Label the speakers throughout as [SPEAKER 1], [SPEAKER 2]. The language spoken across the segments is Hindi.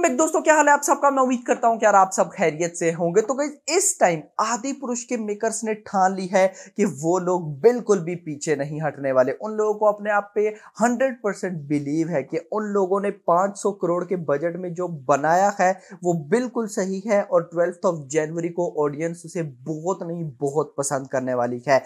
[SPEAKER 1] तो मैं दोस्तों क्या हाल है आप सबका मैं उम्मीद करता हूं कि यार आप सब खैरियत से होंगे तो गई इस टाइम आदि पुरुष के मेकर्स ने ठान ली है कि वो लोग बिल्कुल भी पीछे नहीं हटने वाले उन लोगों को अपने आप पे 100 परसेंट बिलीव है कि उन लोगों ने 500 करोड़ के बजट में जो बनाया है वो बिल्कुल सही है और ट्वेल्थ ऑफ जनवरी को ऑडियंस उसे बहुत नहीं बहुत पसंद करने वाली है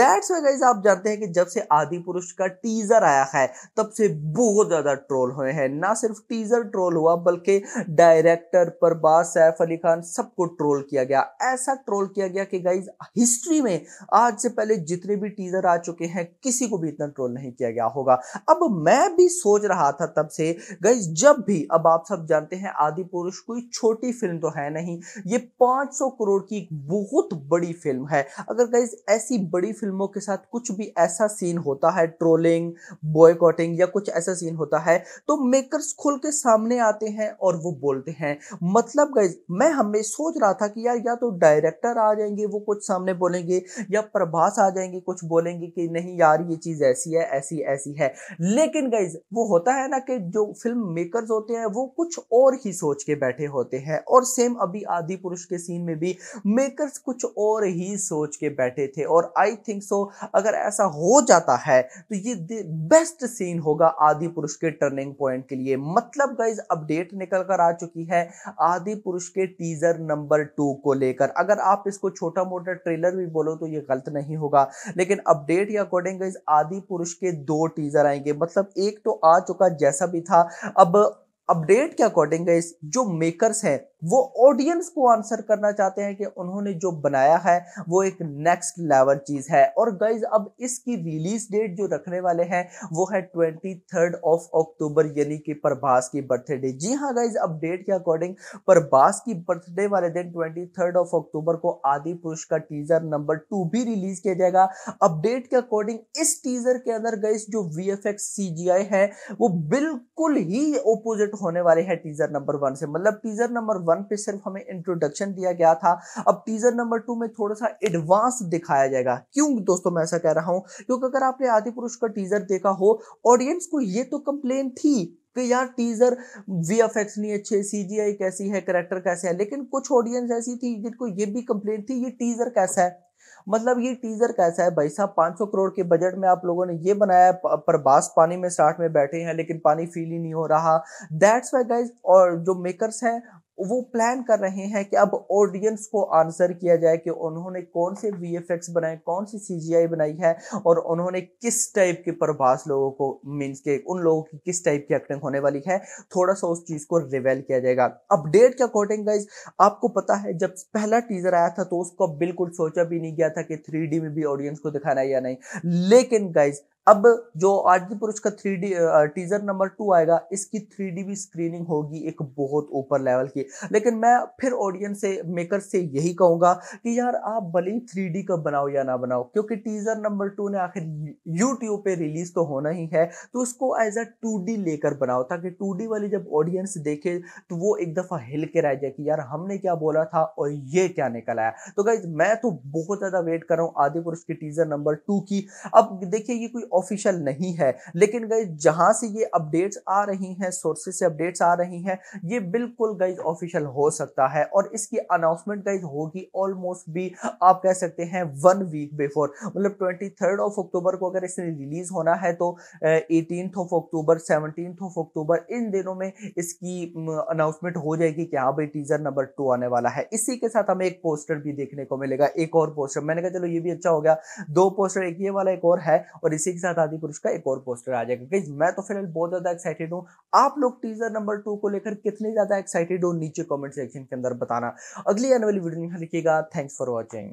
[SPEAKER 1] दैट्स वे गाइज आप जानते हैं कि जब से आदि पुरुष का टीजर आया है तब से बहुत ज्यादा ट्रोल हुए हैं ना सिर्फ टीजर ट्रोल हुआ बल्कि डायरेक्टर पर परबाज सैफ अली खान सबको ट्रोल किया गया ऐसा ट्रोल किया गया कि गाइज हिस्ट्री में आज से पहले जितने भी टीजर आ चुके हैं किसी को भी इतना ट्रोल नहीं किया गया होगा अब मैं भी सोच रहा था तब से गाइज जब भी अब आप सब जानते हैं आदि पुरुष कोई छोटी फिल्म तो है नहीं ये 500 करोड़ की बहुत बड़ी फिल्म है अगर गाइज ऐसी बड़ी फिल्मों के साथ कुछ भी ऐसा सीन होता है ट्रोलिंग बॉयकॉटिंग या कुछ ऐसा सीन होता है तो मेकर्स खुल के सामने आते हैं और और वो बोलते हैं मतलब गाइज मैं हमें सोच रहा था कि यार या तो डायरेक्टर आ जाएंगे वो कुछ सामने बोलेंगे या प्रभास आ जाएंगे कुछ बोलेंगे कि नहीं यार ये चीज़ ऐसी है ऐसी ऐसी है लेकिन गाइज वो होता है ना कि जो फिल्म मेकर्स होते हैं वो कुछ और ही सोच के बैठे होते हैं और सेम अभी आदि पुरुष के सीन में भी मेकर्स कुछ और ही सोच के बैठे थे और आई थिंक सो अगर ऐसा हो जाता है तो ये बेस्ट सीन होगा आदि पुरुष के टर्निंग पॉइंट के लिए मतलब गाइज अपडेट निकल निकल कर आ चुकी है आदि पुरुष के टीजर नंबर टू को लेकर अगर आप इसको छोटा मोटा ट्रेलर भी बोलो तो ये गलत नहीं होगा लेकिन अपडेट या अकॉर्डिंग आदि पुरुष के दो टीजर आएंगे मतलब एक तो आ चुका जैसा भी था अब अपडेट के अकॉर्डिंग गाइस जो मेकर्स हैं वो ऑडियंस को आंसर करना चाहते हैं कि उन्होंने जो बनाया है वो एक नेक्स्ट लेवल चीज है और गाइस अब इसकी रिलीज डेट जो रखने वाले हैं वो है ट्वेंटी थर्ड ऑफ अक्टूबर यानी कि प्रभास की बर्थडे जी हाँ गाइज अपडेट के अकॉर्डिंग प्रभास की बर्थडे वाले दिन ट्वेंटी थर्ड ऑफ अक्टूबर को आदि पुरुष का टीजर नंबर टू भी रिलीज किया जाएगा अपडेट के अकॉर्डिंग इस टीजर के अंदर गाइज जो वी एफ है वो बिल्कुल ही ओपोजिट होने वाले हैं टीजर नंबर वन से मतलब टीजर नंबर वन पे सिर्फ हमें इंट्रोडक्शन दिया गया था अब टीजर नंबर टू में थोड़ा सा एडवांस दिखाया जाएगा क्यों दोस्तों मैं ऐसा कह रहा हूं क्योंकि अगर आपने आदि पुरुष का टीजर देखा हो ऑडियंस को ये तो कंप्लेन थी कि यार टीजर वी एफ एक्स नहीं अच्छे सी जी आई कैसी है करेक्टर कैसे है लेकिन कुछ ऑडियंस ऐसी थी जिनको ये भी कंप्लेन थी ये टीजर कैसा है मतलब ये टीजर कैसा है भाई साहब 500 करोड़ के बजट में आप लोगों ने ये बनाया प्रभास पानी में स्टार्ट में बैठे हैं लेकिन पानी फील ही नहीं हो रहा दैट्स वाई गाइज और जो मेकर्स हैं वो प्लान कर रहे हैं कि अब ऑडियंस को आंसर किया जाए कि उन्होंने कौन से वी बनाए कौन सी सी बनाई है और उन्होंने किस टाइप के प्रभास लोगों को मीन्स के उन लोगों की किस टाइप की एक्टिंग होने वाली है थोड़ा सा उस चीज़ को रिवेल किया जाएगा अपडेट के अकॉर्डिंग गाइज आपको पता है जब पहला टीजर आया था तो उसको बिल्कुल सोचा भी नहीं गया था कि थ्री में भी ऑडियंस को दिखाना है या नहीं लेकिन गाइज अब जो आरती पुरुष का three D teaser number two आएगा इसकी थ्री डी भी स्क्रीनिंग होगी एक बहुत ऊपर लेवल की लेकिन मैं फिर ऑडियंस से मेकर से यही कहूंगा कि यार आप भले ही थ्री डी का बनाओ या ना बनाओ क्योंकि टीजर नंबर टू ने आखिर यूट्यूब पे रिलीज तो होना ही है तो उसको एज अ टू डी लेकर बनाओ ताकि टू डी वाली जब ऑडियंस देखे तो वो एक दफ़ा हिल के रह जाए कि यार हमने क्या बोला था और ये क्या निकल आया तो गाइज मैं तो बहुत ज़्यादा वेट कर रहा हूँ आदि पुरुष के टीजर नंबर टू की अब देखिए ये कोई ऑफिशियल नहीं है लेकिन गई जहां से ये अपडेट्स आ रही हैं सोर्सेज से अपडेट्स आ रही हैं ये बिल्कुल गई ऑफिशियल हो सकता है और इसकी अनाउंसमेंट गई होगी ऑलमोस्ट भी आप कह सकते हैं वन वीक बिफोर मतलब ट्वेंटी ऑफ अक्टूबर को अगर इसने रिलीज होना है तो eighteen of October seventeen of October इन दिनों में इसकी अनाउंसमेंट हो जाएगी कि हाँ भाई टीजर नंबर टू आने वाला है इसी के साथ हमें एक पोस्टर भी देखने को मिलेगा एक और पोस्टर मैंने कहा चलो ये भी अच्छा हो गया दो पोस्टर एक ये वाला एक और है और इसी के साथ आदि पुरुष का एक और पोस्टर आ जाएगा गाइज मैं तो फिलहाल बहुत ज्यादा एक्साइटेड हूँ आप लोग टीजर नंबर टू को लेकर कितने ज्यादा एक्साइटेड हो नीचे कॉमेंट सेक्शन के अंदर बताना अगली आने वाली वीडियो में लिखिएगा थैंक्स फॉर वॉचिंग